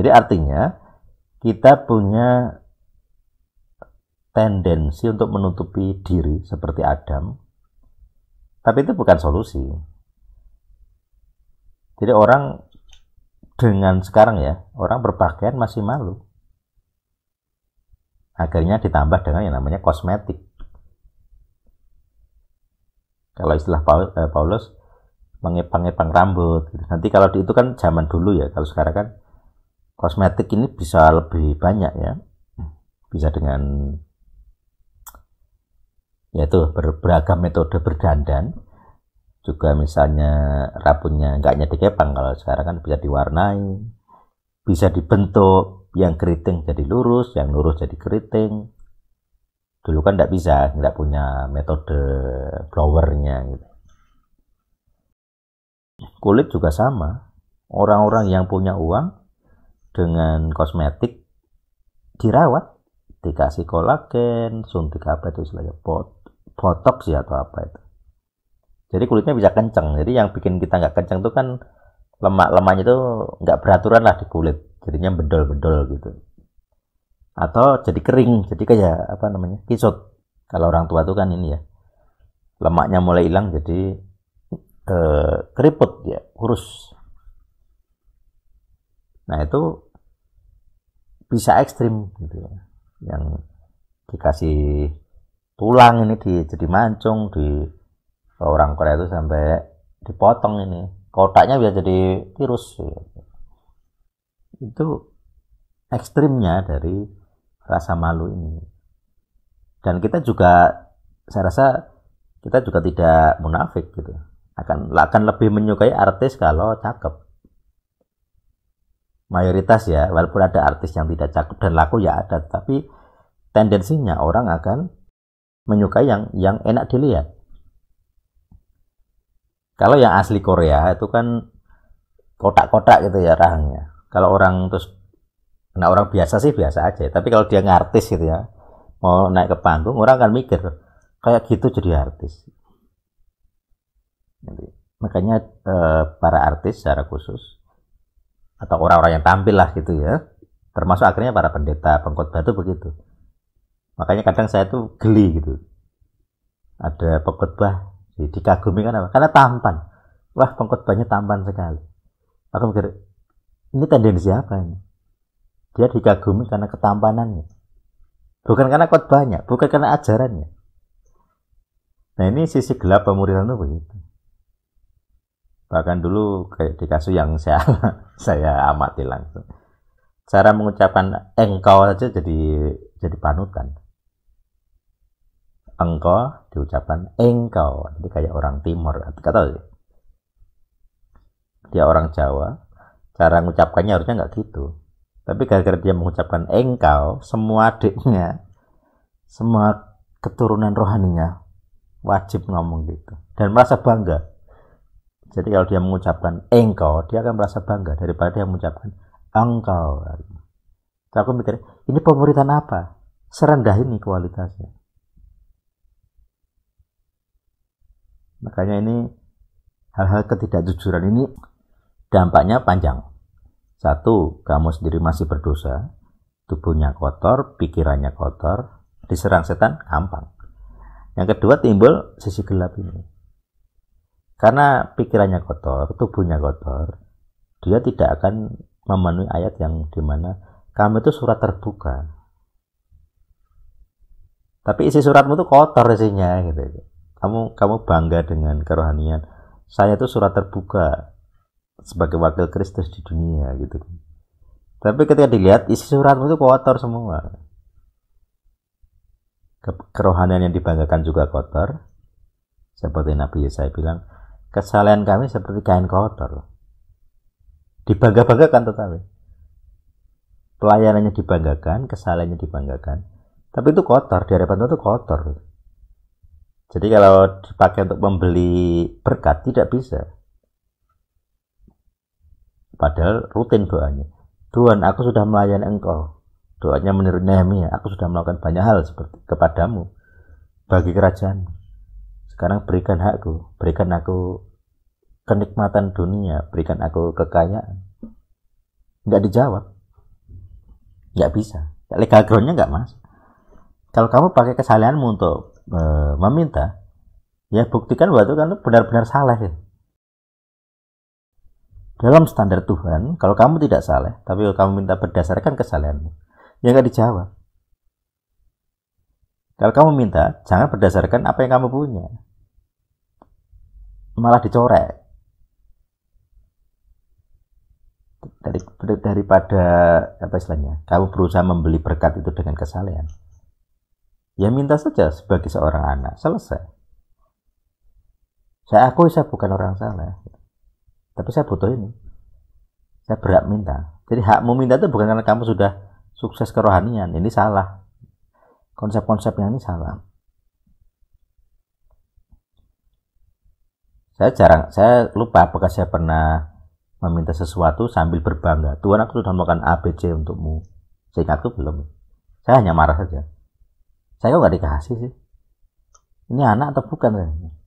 Jadi artinya kita punya tendensi untuk menutupi diri seperti Adam. Tapi itu bukan solusi. Jadi orang dengan sekarang ya, orang berpakaian masih malu. Akhirnya ditambah dengan yang namanya kosmetik. Kalau istilah eh, Paulus mengepang-epang rambut. Gitu. Nanti kalau di itu kan zaman dulu ya, kalau sekarang kan kosmetik ini bisa lebih banyak ya bisa dengan yaitu beragam metode berdandan juga misalnya rambutnya enggaknya dikepang kalau sekarang kan bisa diwarnai bisa dibentuk yang keriting jadi lurus yang lurus jadi keriting dulu kan nggak bisa nggak punya metode blowernya gitu kulit juga sama orang-orang yang punya uang dengan kosmetik dirawat dikasih kolagen suntik apa itu istilahnya bot botox ya atau apa itu jadi kulitnya bisa kenceng jadi yang bikin kita nggak kenceng itu kan lemak-lemaknya itu nggak beraturan lah di kulit jadinya bedol-bedol gitu atau jadi kering jadi kayak apa namanya kisut kalau orang tua tuh kan ini ya lemaknya mulai hilang jadi eh, keriput ya kurus Nah itu bisa ekstrim gitu ya. Yang dikasih tulang ini di, jadi mancung di orang Korea itu sampai dipotong ini kotaknya bisa jadi virus gitu. itu ekstrimnya dari rasa malu ini dan kita juga saya rasa kita juga tidak munafik gitu akan akan lebih menyukai artis kalau cakep mayoritas ya walaupun ada artis yang tidak cakep dan laku ya ada tapi tendensinya orang akan menyukai yang yang enak dilihat kalau yang asli Korea itu kan kotak-kotak gitu ya rahangnya kalau orang terus nah orang biasa sih biasa aja tapi kalau dia ngartis gitu ya mau naik ke panggung orang akan mikir kayak gitu jadi artis Jadi, makanya eh, para artis secara khusus atau orang-orang yang tampil lah gitu ya termasuk akhirnya para pendeta pengkhotbah itu begitu makanya kadang saya tuh geli gitu ada pengkhotbah dikagumi kan apa karena tampan wah pengkhotbahnya tampan sekali aku mikir ini tendensi apa ini dia dikagumi karena ketampanannya bukan karena khotbahnya bukan karena ajarannya nah ini sisi gelap pemuridan itu begitu Bahkan dulu kayak di kasus yang saya saya amati langsung. Cara mengucapkan engkau saja jadi jadi panutan. Engkau diucapkan engkau. Jadi kayak orang timur. Kata dia orang Jawa, cara mengucapkannya harusnya nggak gitu. Tapi gara-gara dia mengucapkan engkau, semua adiknya, semua keturunan rohaninya wajib ngomong gitu dan merasa bangga jadi kalau dia mengucapkan engkau, dia akan merasa bangga daripada dia mengucapkan engkau. Terus aku mikir, ini pemuritan apa? Serendah ini kualitasnya. Makanya ini hal-hal ketidakjujuran ini dampaknya panjang. Satu, kamu sendiri masih berdosa, tubuhnya kotor, pikirannya kotor, diserang setan gampang. Yang kedua timbul sisi gelap ini. Karena pikirannya kotor, tubuhnya kotor, dia tidak akan memenuhi ayat yang dimana kamu itu surat terbuka. Tapi isi suratmu itu kotor isinya gitu. Kamu kamu bangga dengan kerohanian. Saya itu surat terbuka sebagai wakil Kristus di dunia gitu. Tapi ketika dilihat isi suratmu itu kotor semua. Kerohanian yang dibanggakan juga kotor. Seperti Nabi Yesaya bilang, kesalahan kami seperti kain kotor dibangga-banggakan tetapi pelayanannya dibanggakan kesalahannya dibanggakan tapi itu kotor di hadapan itu kotor jadi kalau dipakai untuk membeli berkat tidak bisa padahal rutin doanya Tuhan aku sudah melayani engkau doanya menurut Nehemia aku sudah melakukan banyak hal seperti kepadamu bagi kerajaanmu. Sekarang berikan hakku, berikan aku kenikmatan dunia, berikan aku kekayaan. Nggak dijawab. Nggak bisa. Legal groundnya nggak mas. Kalau kamu pakai kesalahanmu untuk e, meminta, ya buktikan bahwa itu kan benar-benar salah ya. Dalam standar Tuhan, kalau kamu tidak salah, tapi kalau kamu minta berdasarkan kesalahanmu, ya nggak dijawab. Kalau kamu minta, jangan berdasarkan apa yang kamu punya, malah dicorek dari daripada apa istilahnya kamu berusaha membeli berkat itu dengan kesalahan ya minta saja sebagai seorang anak selesai saya aku saya bukan orang salah tapi saya butuh ini saya berhak minta jadi hakmu minta itu bukan karena kamu sudah sukses kerohanian ini salah konsep konsepnya ini salah saya jarang saya lupa apakah saya pernah meminta sesuatu sambil berbangga Tuhan aku sudah melakukan ABC untukmu Saya ingatku belum saya hanya marah saja saya kok nggak dikasih sih ini anak atau bukan